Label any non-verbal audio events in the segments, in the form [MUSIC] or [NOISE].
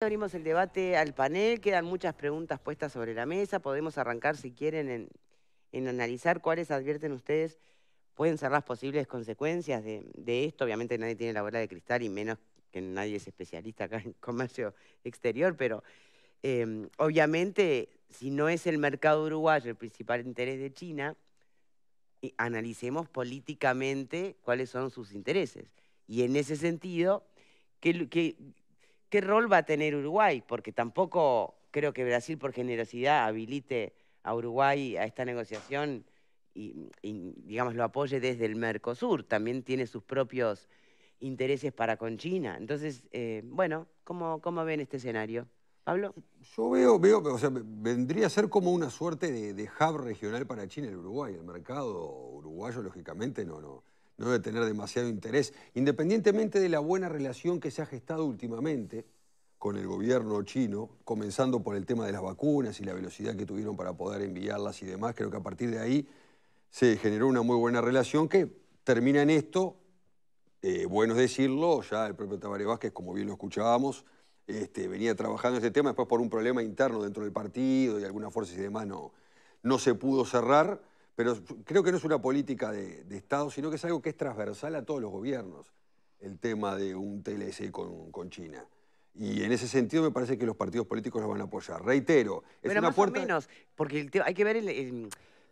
Abrimos el debate al panel, quedan muchas preguntas puestas sobre la mesa, podemos arrancar si quieren en, analizar cuáles advierten ustedes pueden ser las posibles consecuencias de, esto. Obviamente nadie tiene la bola de cristal y menos que nadie es especialista acá en comercio exterior, pero em, obviamente si no es el mercado uruguayo el principal interés de China, analicemos políticamente cuáles son sus intereses. Y en ese sentido, ¿Qué, que qué rol va a tener Uruguay, porque tampoco creo que Brasil por generosidad habilite a Uruguay a esta negociación y, digamos lo apoye desde el Mercosur, también tiene sus propios intereses para con China. Entonces, eh, bueno, ¿cómo, ven este escenario? Pablo. Yo veo, veo, o sea, vendría a ser como una suerte de, de hub regional para China el Uruguay. El mercado uruguayo, lógicamente, no, no, no debe tener demasiado interés, independientemente de la buena relación que se ha gestado últimamente con el gobierno chino, comenzando por el tema de las vacunas y la velocidad que tuvieron para poder enviarlas y demás. Creo que a partir de ahí se generó una muy buena relación que termina en esto, eh, bueno es decirlo, ya el propio Tabaré Vázquez, como bien lo escuchábamos, este, venía trabajando ese tema, después por un problema interno dentro del partido y algunas fuerzas y demás no se pudo cerrar. Pero creo que no es una política de, Estado, sino que es algo que es transversal a todos los gobiernos, el tema de un TLC con, China. Y en ese sentido me parece que los partidos políticos lo van a apoyar. Reitero, es una más o menos, porque hay que ver el,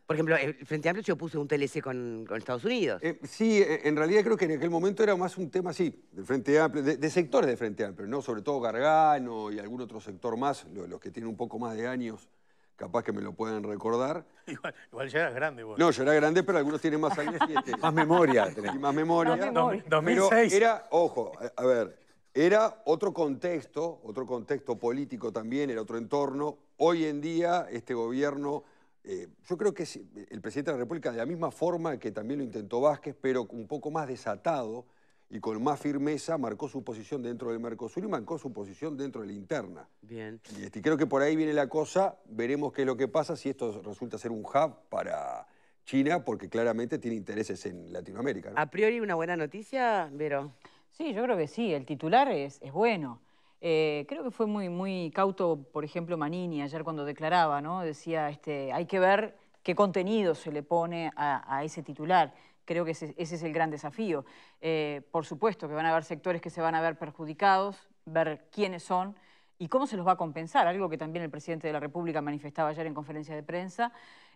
Por ejemplo, el Frente Amplio se opuso a un TLC con, Estados Unidos. Eh, sí, e, en realidad creo que en aquel momento era más un tema así, del Frente Amplio, de, sectores de Frente Amplio, ¿no? Sobre todo Gargano y algún otro sector más, los que tienen un poco más de años capaz que me lo puedan recordar. [LAUGHS] Igual, ya eras grande vos. No, ya era grande, pero algunos tienen más años. Este. [LAUGHS] y, más memoria. más memoria. 2006. era, ojo, a, ver, era otro contexto, otro contexto político también, era otro entorno. Hoy en día este gobierno... Eh, yo creo que el presidente de la República, de la misma forma que también lo intentó Vázquez, pero un poco más desatado, y con más firmeza marcó su posición dentro del Mercosur y marcó su posición dentro de la interna. Bien. Y este, creo que por ahí viene la cosa, veremos qué es lo que pasa, si esto resulta ser un hub para China, porque claramente tiene intereses en Latinoamérica. A priori una buena noticia, Vero. Sí, yo creo que sí, el titular es, es bueno. Eh, creo que fue muy, muy cauto, por ejemplo, Manini ayer cuando declaraba, ¿no? Decía, este, hay que ver qué contenido se le pone a, a ese titular creo que ese, es el gran desafío. Eh, por supuesto que van a haber sectores que se van a ver perjudicados, ver quiénes son y cómo se los va a compensar, algo que también el presidente de la República manifestaba ayer en conferencia de prensa.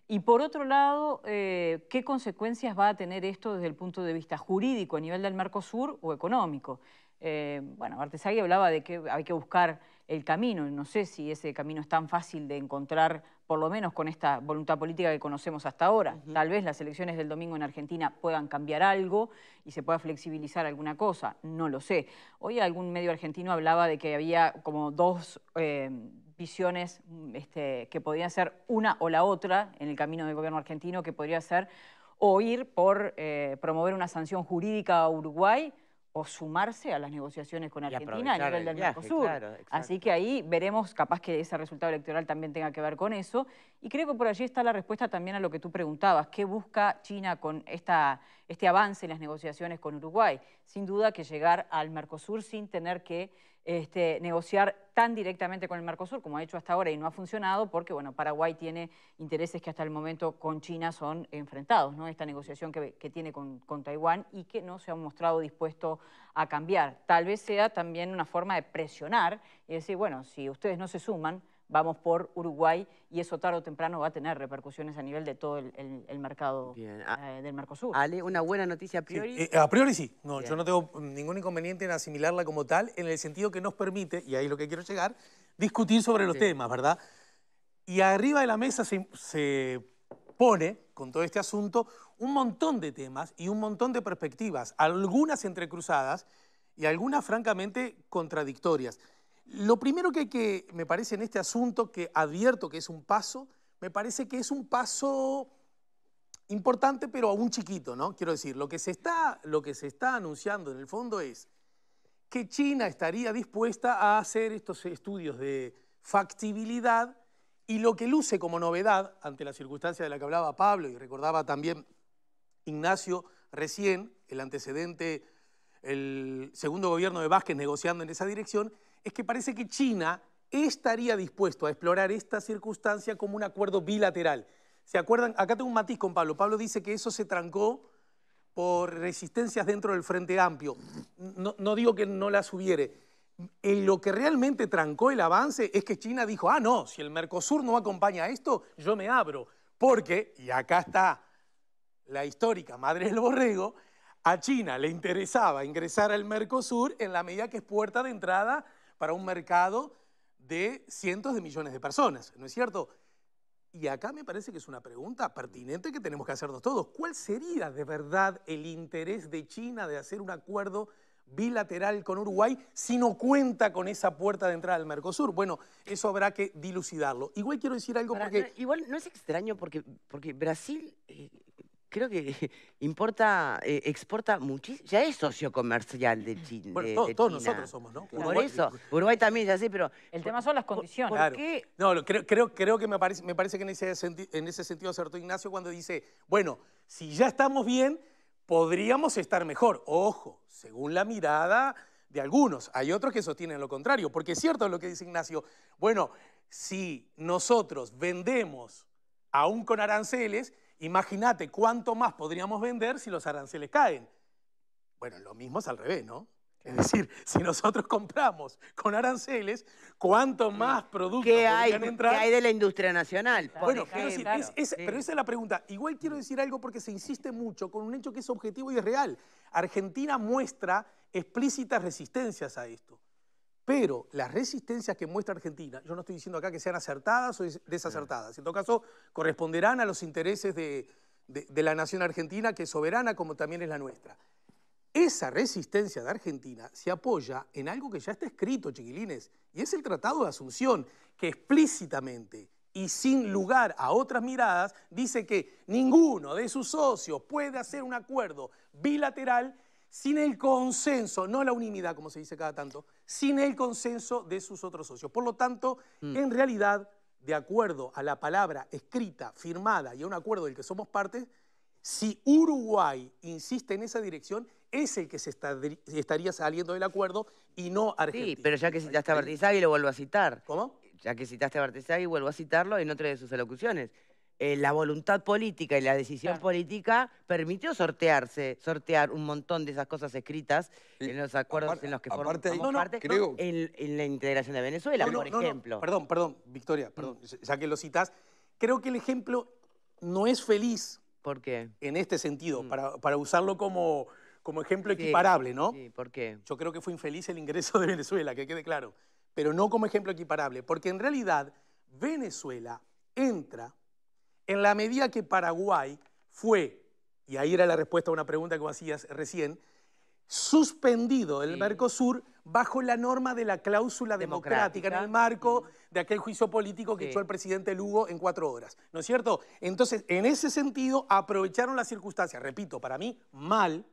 Y por otro lado, eh, ¿qué consecuencias va a tener esto desde el punto de vista jurídico a nivel del Mercosur o económico? Eh, bueno, Bartesagui hablaba de que hay que buscar el camino, no sé si ese camino es tan fácil de encontrar por lo menos con esta voluntad política que conocemos hasta ahora. Tal vez las elecciones del domingo en Argentina puedan cambiar algo y se pueda flexibilizar alguna cosa, no lo sé. Hoy algún medio argentino hablaba de que había como dos eh, visiones mm, este, que podían ser una o la otra en el camino del gobierno argentino, que podría ser o ir por eh, promover una sanción jurídica a Uruguay o sumarse a las negociaciones con Argentina a nivel del Mercosur. Así que ahí veremos, capaz que ese resultado electoral también tenga que ver con eso. Y creo que por allí está la respuesta también a lo que tú preguntabas, ¿qué busca China con esta, este avance en las negociaciones con Uruguay? Sin duda que llegar al Mercosur sin tener que este, negociar tan directamente con el Mercosur como ha hecho hasta ahora y no ha funcionado porque, bueno, Paraguay tiene intereses que hasta el momento con China son enfrentados, ¿no? Esta negociación que, tiene con, con, Taiwán y que no se ha mostrado dispuesto a cambiar. Tal vez sea también una forma de presionar y decir, bueno, si ustedes no se suman, vamos por Uruguay y eso tarde o temprano va a tener repercusiones a nivel de todo el, mercado ah, eh, del Mercosur. Ale, una buena noticia a priori. Sí. Eh, eh, a priori sí, no, yo no tengo ningún inconveniente en asimilarla como tal, en el sentido que nos permite, y ahí es lo que quiero llegar, discutir sobre los temas, ¿verdad? Y arriba de la mesa se, se pone, con todo este asunto, un montón de temas y un montón de perspectivas, algunas entrecruzadas y algunas francamente contradictorias. Lo primero que me parece en este asunto, que advierto que es un paso, me parece que es un paso importante, pero aún chiquito, ¿no? Quiero decir, lo que se está, lo que se está anunciando en el fondo es que China estaría dispuesta a hacer estos estudios de factibilidad y lo que luce como novedad, ante la circunstancia de la que hablaba Pablo y recordaba también Ignacio recién, el antecedente, el segundo gobierno de Vázquez negociando en esa dirección, es que parece que China estaría dispuesto a explorar esta circunstancia como un acuerdo bilateral. ¿Se acuerdan? Acá tengo un matiz con Pablo. Pablo dice que eso se trancó por resistencias dentro del Frente Amplio. No, digo que no las hubiere. lo que realmente trancó el avance es que China dijo, ah, no, si el Mercosur no acompaña a esto, yo me abro. Porque, y acá está la histórica madre del borrego, a China le interesaba ingresar al Mercosur en la medida que es puerta de entrada para un mercado de cientos de millones de personas, ¿no es cierto? Y acá me parece que es una pregunta pertinente que tenemos que hacernos todos. ¿Cuál sería de verdad el interés de China de hacer un acuerdo bilateral con Uruguay si no cuenta con esa puerta de entrada al Mercosur? Bueno, eso habrá que dilucidarlo. Igual quiero decir algo porque... Igual no es extraño porque, porque Brasil... Eh, creo que [LAUGHS] importa, eh, exporta muchísimo. Ya es socio comercial de, bueno, todos nosotros somos, ¿no? Por eso. Uruguay también, ya sé, pero. El tema son las condiciones. No, creo, creo, que me parece, que en ese, en ese sentido acertó Ignacio cuando dice: bueno, si ya estamos bien, podríamos estar mejor. Ojo, según la mirada de algunos. Hay otros que sostienen lo contrario. Porque es cierto lo que dice Ignacio. Bueno, si nosotros vendemos aún con aranceles, Imagínate cuánto más podríamos vender si los aranceles caen. Bueno, lo mismo es al revés, ¿no? Es decir, [LAUGHS] si nosotros compramos con aranceles, ¿cuánto más productos hay, entrar? ¿Qué hay de la industria nacional? Bueno, pero esa es la pregunta. Igual quiero decir algo porque se insiste mucho con un hecho que es objetivo y es real. Argentina muestra explícitas resistencias a esto. Pero las resistencias que muestra Argentina, yo no estoy diciendo acá que sean acertadas o desacertadas, en todo caso corresponderán a los intereses de, la nación argentina, que es soberana como también es la nuestra. Esa resistencia de Argentina se apoya en algo que ya está escrito, chiquilines, y es el Tratado de Asunción, que explícitamente y sin lugar a otras miradas dice que ninguno de sus socios puede hacer un acuerdo bilateral sin el consenso, no la unanimidad, como se dice cada tanto, sin el consenso de sus otros socios. Por lo tanto, mm. en realidad, de acuerdo a la palabra escrita, firmada y a un acuerdo del que somos parte, si Uruguay insiste en esa dirección, es el que se estaría saliendo del acuerdo y no Argentina. Sí, pero ya que citaste a Bartizagui, lo vuelvo a citar. ¿Cómo? Ya que citaste a y vuelvo a citarlo en otra de sus alocuciones. Eh, la voluntad política y la decisión política permitió sortearse, sortear un montón de esas cosas escritas en los acuerdos en los que formamos parte, creo... en, la integración de Venezuela, por ejemplo. Perdón, perdón, Victoria, mm. ya que lo citas, creo que el ejemplo no es feliz. ¿Por qué? En este sentido, mm. para, usarlo como, como ejemplo equiparable, ¿no? Sí, ¿por qué? Yo creo que fue infeliz el ingreso de [LAUGHS] Venezuela, que quede claro, pero no como ejemplo equiparable, porque en realidad Venezuela entra en la medida que Paraguay fue, y ahí era la respuesta a una pregunta que hacías recién, suspendido el Mercosur bajo la norma de la cláusula democrática, en el marco mm. de aquel juicio político que echó el presidente Lugo en cuatro horas. ¿No es cierto? Entonces, en ese sentido, aprovecharon las circunstancias, repito, para mí mal,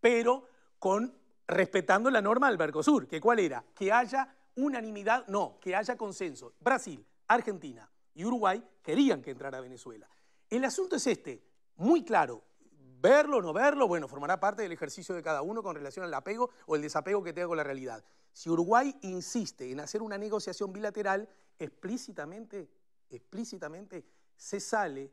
pero con, respetando la norma del Mercosur, que cuál era? Que haya unanimidad, no, que haya consenso. Brasil, Argentina, y Uruguay querían que entrara Venezuela. El asunto es este, muy claro, verlo o no verlo, bueno, formará parte del ejercicio de cada uno con relación al apego o el desapego que tenga con la realidad. Si Uruguay insiste en hacer una negociación bilateral, explícitamente, explícitamente se sale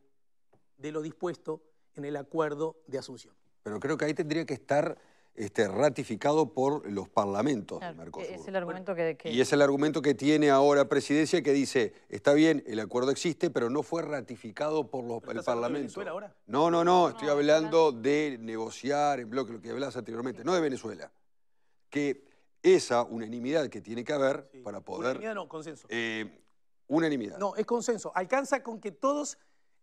de lo dispuesto en el acuerdo de Asunción. Pero creo que ahí tendría que estar este, ratificado por los parlamentos e-, Y es el argumento que tiene ahora Presidencia que dice, está bien, el acuerdo existe, pero no fue ratificado por los, el Parlamento. De ahora? No, no, no, estoy hablando de negociar en bloque, lo que hablabas anteriormente, no de Venezuela. Que esa unanimidad que tiene que haber para poder... Unanimidad no, consenso. Eh, unanimidad. No, es consenso. Alcanza con que todos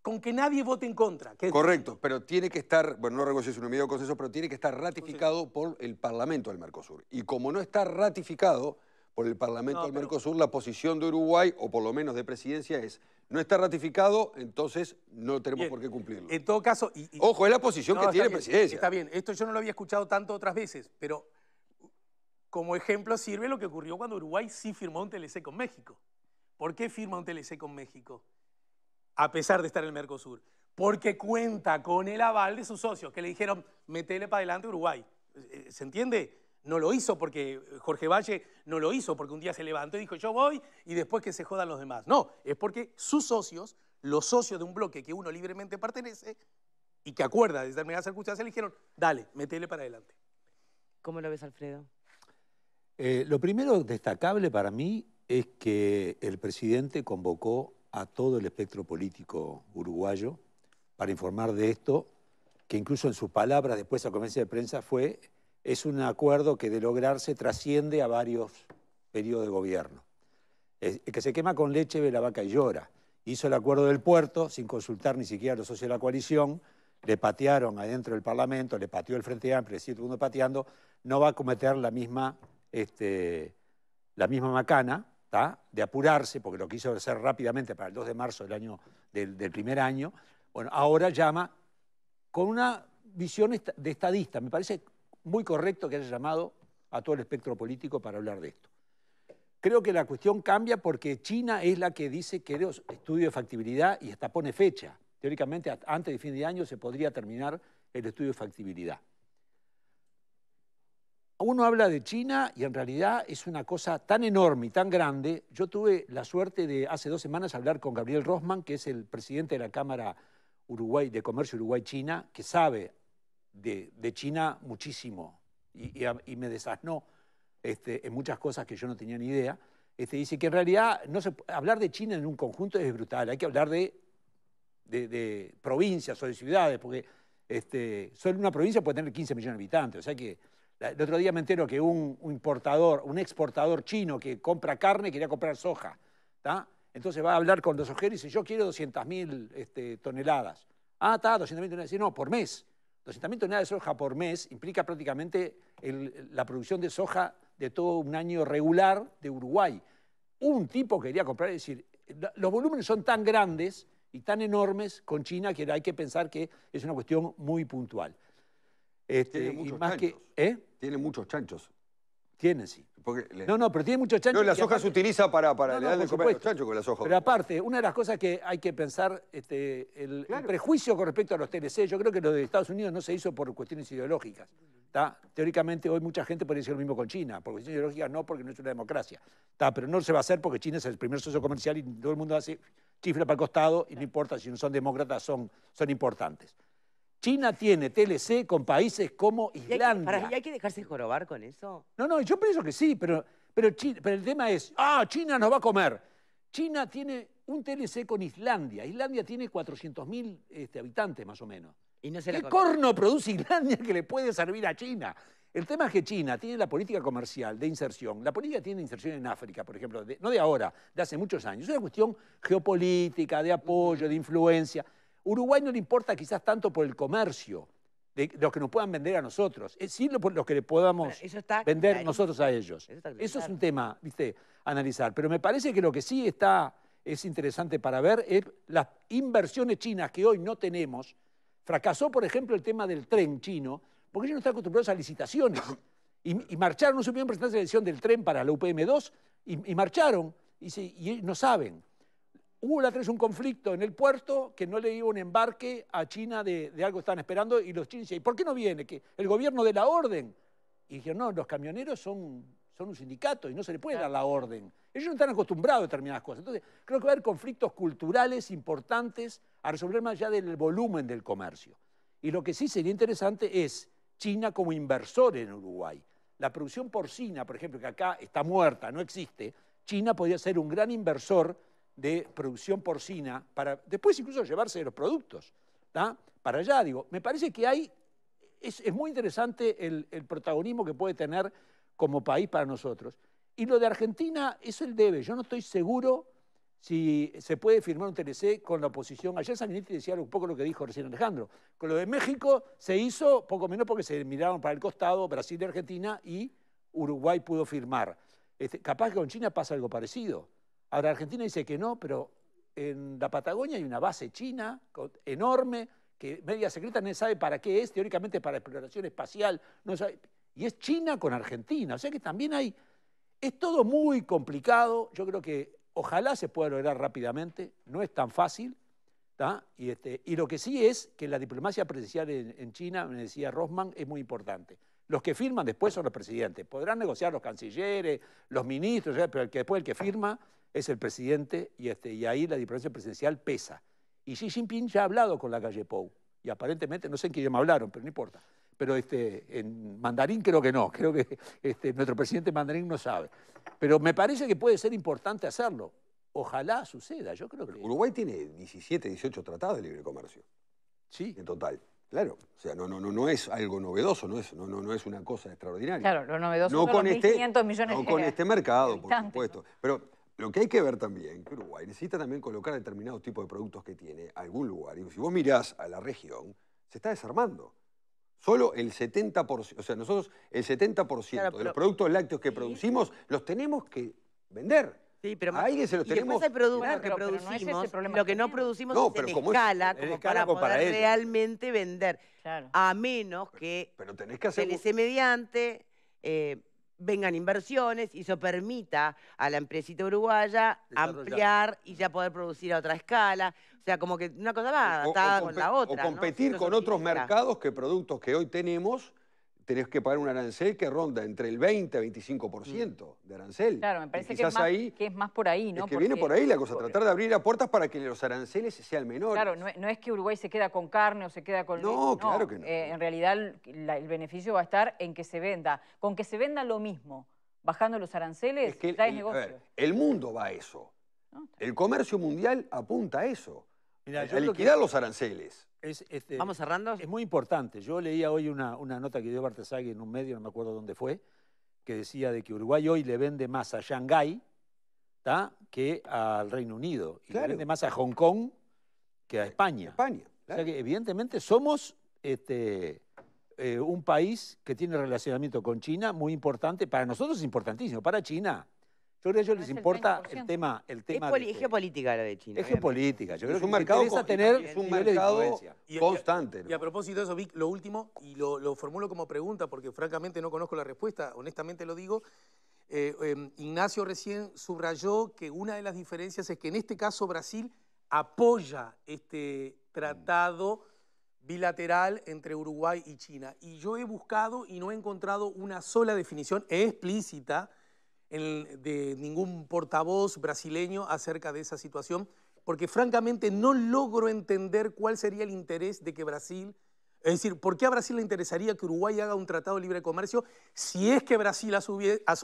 con que nadie vote en contra. Correcto, pero tiene que estar, bueno, no negociación, un medio consenso, pero tiene que estar ratificado por el Parlamento del Mercosur. Y como no está ratificado por el Parlamento del Mercosur, la posición de Uruguay, o por lo menos de presidencia, es no está ratificado, entonces no tenemos por qué cumplirlo. En todo caso... Ojo, es la posición que tiene presidencia. Está bien, esto yo no lo había escuchado tanto otras veces, pero como ejemplo sirve lo que ocurrió cuando Uruguay sí firmó un TLC con México. ¿Por qué firma un TLC con México? a pesar de estar en el Mercosur, porque cuenta con el aval de sus socios, que le dijeron, metele para adelante Uruguay. Eh, eh, ¿Se entiende? No lo hizo porque eh, Jorge Valle no lo hizo porque un día se levantó y dijo yo voy y después que se jodan los demás. No, es porque sus socios, los socios de un bloque que uno libremente pertenece y que acuerda de determinadas circunstancias, le dijeron, dale, metele para adelante. ¿Cómo lo ves, Alfredo? lo primero destacable para mí es que el presidente convocó a todo el espectro político uruguayo para informar de esto, que incluso en sus palabras después a conferencia de prensa fue, es un acuerdo que de lograrse trasciende a varios periodos de gobierno. El que se quema con leche ve la vaca y llora. Hizo el acuerdo del puerto sin consultar ni siquiera a los socios de la coalición, le patearon adentro del Parlamento, le pateó el Frente Amplio, el mundo pateando, no va a cometer la misma, este, la misma macana, de apurarse, porque lo quiso hacer rápidamente para el 2 de marzo del, año, del, primer año, bueno, ahora llama con una visión de estadista. Me parece muy correcto que haya llamado a todo el espectro político para hablar de esto. Creo que la cuestión cambia porque China es la que dice que estudio de factibilidad y hasta pone fecha. Teóricamente, antes de fin de año se podría terminar el estudio de factibilidad uno habla de China y en realidad es una cosa tan enorme y tan grande. Yo tuve la suerte de hace dos semanas hablar con Gabriel Rosman, que es el presidente de la Cámara Uruguay de Comercio Uruguay-China, que sabe de, China muchísimo y, me desasnó este, en muchas cosas que yo no tenía ni idea. Este, dice que en realidad no se, hablar de China en un conjunto es brutal, hay que hablar de, provincias o de ciudades, porque este, solo una provincia puede tener 15 millones de habitantes, o sea que el otro día me entero que un, importador, un exportador chino que compra carne quería comprar soja. Entonces va a hablar con los ojeros y dice, yo quiero 200.000 este, toneladas. Ah, está, 200.000 toneladas. no, por mes. 200.000 toneladas de soja por mes implica prácticamente la producción de soja de todo un año regular de Uruguay. Un tipo quería comprar, es decir, los volúmenes son tan grandes y tan enormes con China que hay que pensar que es una cuestión muy puntual. Este, tiene muchos más chanchos. Que, ¿eh? Tiene muchos chanchos. sí. No, no, pero tiene muchos chanchos. No, las hojas se utiliza para, para comer chanchos las hojas. Pero aparte, una de las cosas que hay que pensar, este, el, prejuicio con respecto a los TLC, yo creo que lo de Estados Unidos no se hizo por cuestiones ideológicas. Teóricamente hoy mucha gente podría decir lo mismo con China, por cuestiones ideológicas no, porque no es una democracia. Pero no se va a hacer porque China es el primer socio comercial y todo el mundo hace chifla para el costado y no importa si no son demócratas, son, son importantes. China tiene TLC con países como Islandia. ¿Y hay que, dejarse jorobar con eso? No, no, yo pienso que sí, pero, pero, pero el tema es, ah, China nos va a comer. China tiene un TLC con Islandia. Islandia tiene 400.000 este, habitantes más o menos. Y ¿Qué corno produce Islandia que le puede servir a China? El tema es que China tiene la política comercial de inserción. La política tiene inserción en África, por ejemplo, no de ahora, de hace muchos años. Es una cuestión geopolítica, de apoyo, de influencia. Uruguay no le importa quizás tanto por el comercio, de, los que nos puedan vender a nosotros, es, eh, sí lo, los que le podamos vender nosotros a ellos. Eso, es un tema, viste, analizar. Pero me parece que lo que sí está, es interesante para ver es las inversiones chinas que hoy no tenemos. Fracasó, por ejemplo, el tema del tren chino, porque ellos no están acostumbrados a licitaciones. Y, marcharon, no supieron presentarse la decisión del tren para la UPM2, y, marcharon, y, y no saben. Hubo la tres un conflicto en el puerto que no le iba un embarque a China de, algo que estaban esperando y los chinos decían, ¿y por qué no viene? Que el gobierno de la orden. Y dijeron, no, los camioneros son, son un sindicato y no se le puede dar la orden. Ellos no están acostumbrados a determinadas cosas. Entonces, creo que va a haber conflictos culturales importantes a resolver más allá del volumen del comercio. Y lo que sí sería interesante es China como inversor en Uruguay. La producción porcina, por ejemplo, que acá está muerta, no existe, China podría ser un gran inversor de producción porcina, para después incluso llevarse los productos para allá. Digo, me parece que hay, es, muy interesante el, protagonismo que puede tener como país para nosotros. Y lo de Argentina es el debe. Yo no estoy seguro si se puede firmar un TLC con la oposición. Ayer Sanguinetti decía un poco lo que dijo recién Alejandro. Con lo de México se hizo poco menos porque se miraron para el costado Brasil y Argentina y Uruguay pudo firmar. Este, capaz que con China pasa algo parecido. Ahora, Argentina dice que no, pero en la Patagonia hay una base china enorme que media secreta no sabe para qué es, teóricamente para exploración espacial, no y es China con Argentina, o sea que también hay, es todo muy complicado, yo creo que ojalá se pueda lograr rápidamente, no es tan fácil, y, este, y, lo que sí es que la diplomacia presidencial en, China, me decía Rosman, es muy importante. Los que firman después son los presidentes, podrán negociar los cancilleres, los ministros, pero después el que firma es el presidente y, este, y ahí la diferencia presidencial pesa. Y Xi Jinping ya ha hablado con la calle Pou y aparentemente, no sé en qué idioma hablaron, pero no importa. Pero este, en mandarín creo que no, [LAUGHS] creo que este, nuestro presidente mandarín no sabe. Pero me parece que puede ser importante hacerlo. Ojalá suceda, yo creo que... Uruguay tiene 17, 18 tratados de libre comercio. Sí. En total. Claro, o sea, no, no, no, es algo novedoso, no es, no, no, es una cosa extraordinaria. Claro, lo novedoso no con los este, millones no con [LAUGHS] este mercado, por supuesto. Pero lo que hay que ver también, que Uruguay necesita también colocar determinados tipos de productos que tiene a algún lugar. Y si vos mirás a la región, se está desarmando. Solo el 70%, o sea, nosotros el 70% de los productos lácteos que producimos los tenemos que vender. Sí, pero a alguien se los tenemos. que producimos, lo que, no producimos es en escala, como para, poder realmente vender. A menos que pero, tenés que hacer... mediante... Eh, vengan inversiones y eso permita a la empresita uruguaya ampliar y ya poder producir a otra escala. O sea, como que una cosa va adaptada con la otra. O competir con otros mercados que productos que hoy tenemos tenés que pagar un arancel que ronda entre el 20 a 25% de arancel. Claro, me parece que es, más, por ahí, ¿no? Es que viene por ahí la cosa, tratar de abrir las puertas para que los aranceles sean menores. Claro, no, es que Uruguay se queda con carne o se queda con... No, claro que no. Eh, en realidad el beneficio va a estar en que se venda, con que se venda lo mismo, bajando los aranceles, es que el, el mundo va a eso. el comercio mundial apunta a eso, a, liquidar los aranceles. Este, ¿Vamos cerrando? Es muy importante. Yo leía hoy una, nota que dio Bartesagui en un medio, no me acuerdo dónde fue, que decía de que Uruguay hoy le vende más a Shanghái que al Reino Unido. Y le vende más a Hong Kong que a España. España. O sea que evidentemente somos este, eh, un país que tiene relacionamiento con China muy importante. Para nosotros es importantísimo, para China yo creo que ellos les importa el, tema. El tema es geopolítica la de China. Es geopolítica. Yo creo es que un mercado tener es un mercado constante. Y a, propósito de eso, Vic, lo último, y lo, formulo como pregunta porque francamente no conozco la respuesta, honestamente lo digo. Eh, em, Ignacio recién subrayó que una de las diferencias es que en este caso Brasil apoya este tratado bilateral entre Uruguay y China. Y yo he buscado y no he encontrado una sola definición explícita de ningún portavoz brasileño acerca de esa situación, porque francamente no logro entender cuál sería el interés de que Brasil, es decir, ¿por qué a Brasil le interesaría que Uruguay haga un tratado de libre comercio si es que Brasil a su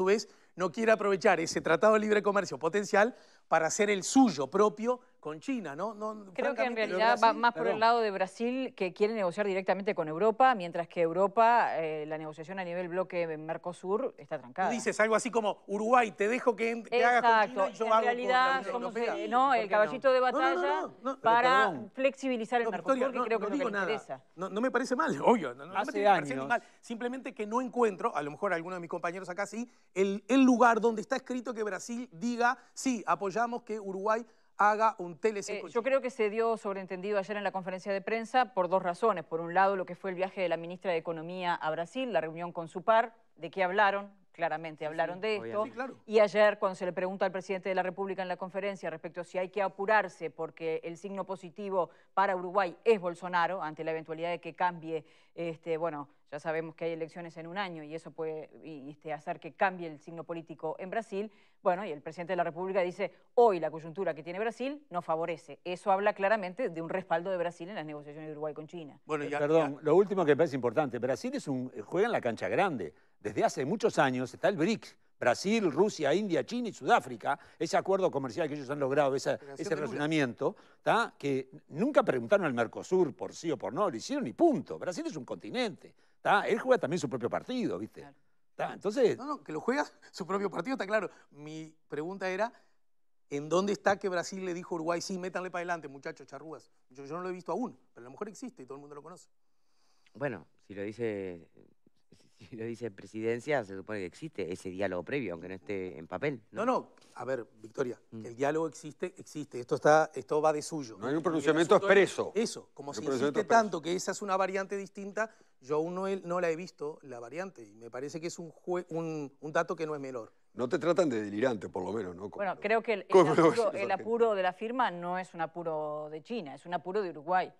vez, no quiere aprovechar ese tratado de libre comercio potencial para hacer el suyo propio con China, ¿no? Creo que en realidad va más por el lado de Brasil, que quiere negociar directamente con Europa, mientras que Europa, eh, la negociación a nivel bloque Mercosur está trancada. dices algo así como, Uruguay, te dejo que, hagas con China y yo en realidad, con el caballito de batalla para flexibilizar el Mercosur, que creo que es interesa. No, me parece mal, obvio, no, me años. mal. Simplemente que no encuentro, a lo mejor alguno de mis compañeros acá sí, el lugar donde está escrito que Brasil diga, sí, apoyamos que Uruguay haga un tele eh, yo creo que se dio sobreentendido ayer en la conferencia de prensa por dos razones. Por un lado, lo que fue el viaje de la ministra de Economía a Brasil, la reunión con su par, de qué hablaron, claramente hablaron de esto. Y ayer, cuando se le pregunta al presidente de la República en la conferencia respecto a si hay que apurarse porque el signo positivo para Uruguay es Bolsonaro, ante la eventualidad de que cambie, este, bueno, ya sabemos que hay elecciones en un año y eso puede este, hacer que cambie el signo político en Brasil, bueno, y el presidente de la República dice, hoy la coyuntura que tiene Brasil no favorece. Eso habla claramente de un respaldo de Brasil en las negociaciones de Uruguay con China. Bueno, Perdón, lo último que me parece importante, Brasil es un, juega en la cancha grande desde hace muchos años está el BRIC, Brasil, Rusia, India, China y Sudáfrica, ese acuerdo comercial que ellos han logrado, ese relacionamiento, que nunca preguntaron al Mercosur por sí o por no, lo hicieron y punto. Brasil es un continente. Él juega también su propio partido, ¿viste? Entonces. No, no, que lo juega [LAUGHS] su propio partido, está claro. Mi pregunta era. ¿En dónde está que Brasil le dijo a Uruguay, sí, métanle para adelante, muchachos, charrúas? Yo, no lo he visto aún, pero a lo mejor existe y todo el mundo lo conoce. Bueno, si le dice lo [LAUGHS] dice presidencia, se supone que existe ese diálogo previo, aunque no esté en papel. No, no, a ver, Victoria, mm. el diálogo existe, existe. Esto, está, esto va de suyo. No hay un pronunciamiento expreso. eso, como se insiste tanto que esa es una variante distinta, yo aún no, la he visto, la variante, y me parece que es un, un, dato que no es menor. No te tratan de delirante, por lo menos, ¿no? Bueno, creo que el, apuro, de la firma no es un apuro de China, es un apuro de Uruguay.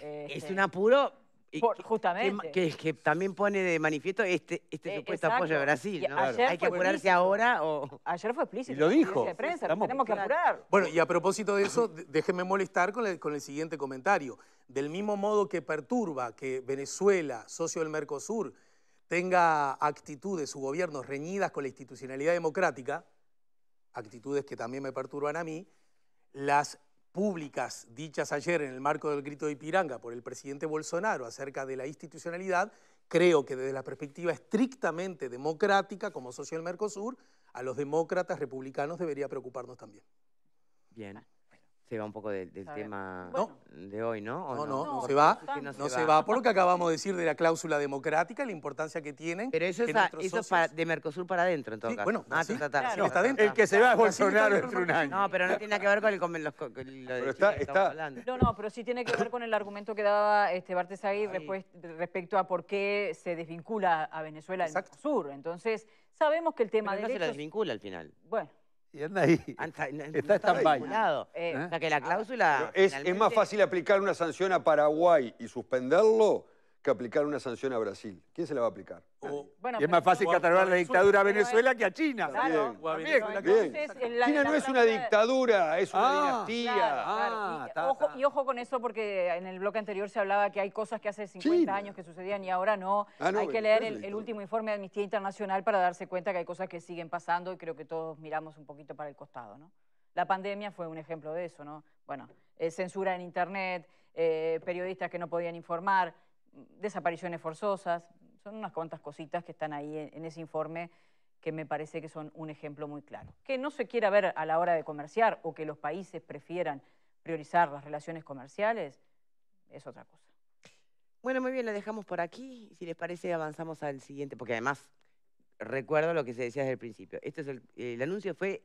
Es este, un apuro justamente. Que, también pone de manifiesto este, este eh, supuesto apoyo a Brasil. ¿no? ¿Hay que apurarse ahora Ayer fue explícito. Y lo dijo. De prensa, tenemos que apurar. Bueno, y a propósito de eso, déjenme molestar con el, con el siguiente comentario. Del mismo modo que perturba que Venezuela, socio del Mercosur, tenga actitudes, su gobierno reñidas con la institucionalidad democrática, actitudes que también me perturban a mí, las públicas dichas ayer en el marco del grito de Ipiranga por el presidente Bolsonaro acerca de la institucionalidad, creo que desde la perspectiva estrictamente democrática, como socio del Mercosur, a los demócratas republicanos debería preocuparnos también. Bien se va un poco del, tema de hoy, ¿no? no, no, no, se va. No, se, va. porque Por lo que acabamos de decir de la cláusula democrática, la importancia que tiene... Pero eso es, de Mercosur para adentro, en todo sí, caso. Bueno, ah, sí, está, El que se va es Bolsonaro es de un año. No, pero no tiene nada que ver con, el, con los, lo de que estamos hablando. No, no, pero sí tiene que ver con el argumento que daba este Bartes después respecto a por qué se desvincula a Venezuela del Mercosur. Entonces, sabemos que el tema de no se la desvincula al final. Bueno. Y anda ahí. Ah, está estampado. Eh, eh, O sea que la ah. cláusula. es, es más fácil aplicar una sanción a Paraguay y suspenderlo que aplicar una sanción a Brasil. ¿Quién se la va a aplicar? es más fácil catalogar la dictadura a Venezuela que a China. China no es una dictadura, es una ah, dinastía. Ah, y, ojo, con eso porque en el bloque anterior se hablaba que hay cosas que hace 50 años que sucedían y ahora no. Ah, hay que leer el, último informe de Amnistía Internacional para darse cuenta que hay cosas que siguen pasando y creo que todos miramos un poquito para el costado. ¿no? La pandemia fue un ejemplo de eso. ¿no? Bueno, eh, censura en Internet, eh, periodistas que no podían informar, desapariciones forzosas, son unas cuantas cositas que están ahí en, ese informe que me parece que son un ejemplo muy claro. Que no se quiera ver a la hora de comerciar o que los países prefieran priorizar las relaciones comerciales es otra cosa. Bueno, muy bien, lo dejamos por aquí. Si les parece, avanzamos al siguiente, porque además recuerdo lo que se decía desde el principio. Este es el anuncio fue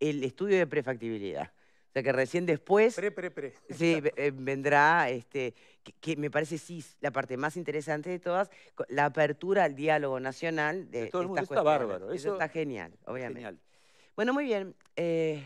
el estudio de prefactibilidad. O sea que recién después... Pre, pre, pre. Sí, eh, vendrá, este, que, me parece sí la parte más interesante de todas, la apertura al diálogo nacional de, esta todo el Está bárbaro. Eso, Eso, está genial, obviamente. Genial. Bueno, muy bien. Eh,